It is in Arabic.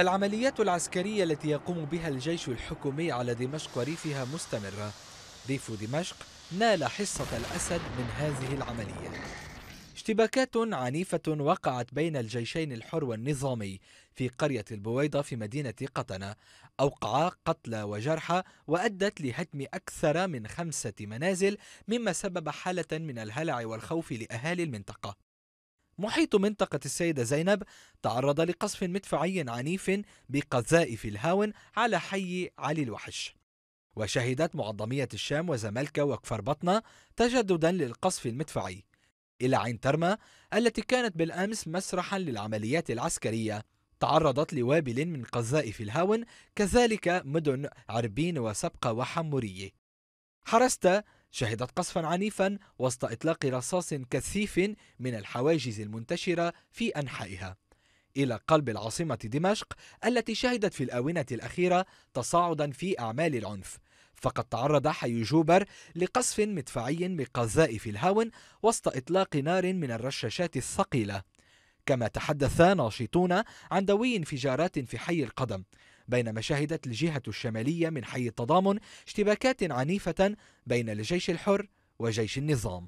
العمليات العسكرية التي يقوم بها الجيش الحكومي على دمشق وريفها مستمرة ريف دمشق نال حصة الأسد من هذه العملية اشتباكات عنيفة وقعت بين الجيشين الحر والنظامي في قرية البويضة في مدينة قطنة أوقعا قتلى وجرحى وأدت لهدم أكثر من خمسة منازل مما سبب حالة من الهلع والخوف لأهالي المنطقة محيط منطقة السيدة زينب تعرض لقصف مدفعي عنيف بقذائف الهاون على حي علي الوحش وشهدت معظمية الشام وزملكة وكفر بطنة تجددا للقصف المدفعي إلى عين ترمى التي كانت بالأمس مسرحا للعمليات العسكرية تعرضت لوابل من قذائف الهاون كذلك مدن عربين وسبقة وحمورية حرست شهدت قصفا عنيفا وسط إطلاق رصاص كثيف من الحواجز المنتشرة في أنحائها إلى قلب العاصمة دمشق التي شهدت في الآونة الأخيرة تصاعدا في أعمال العنف فقد تعرض حي جوبر لقصف مدفعي بقذائف الهاون وسط إطلاق نار من الرشاشات الثقيلة كما تحدث ناشطون عن دوي انفجارات في حي القدم بينما شهدت الجهة الشمالية من حي التضامن اشتباكات عنيفة بين الجيش الحر وجيش النظام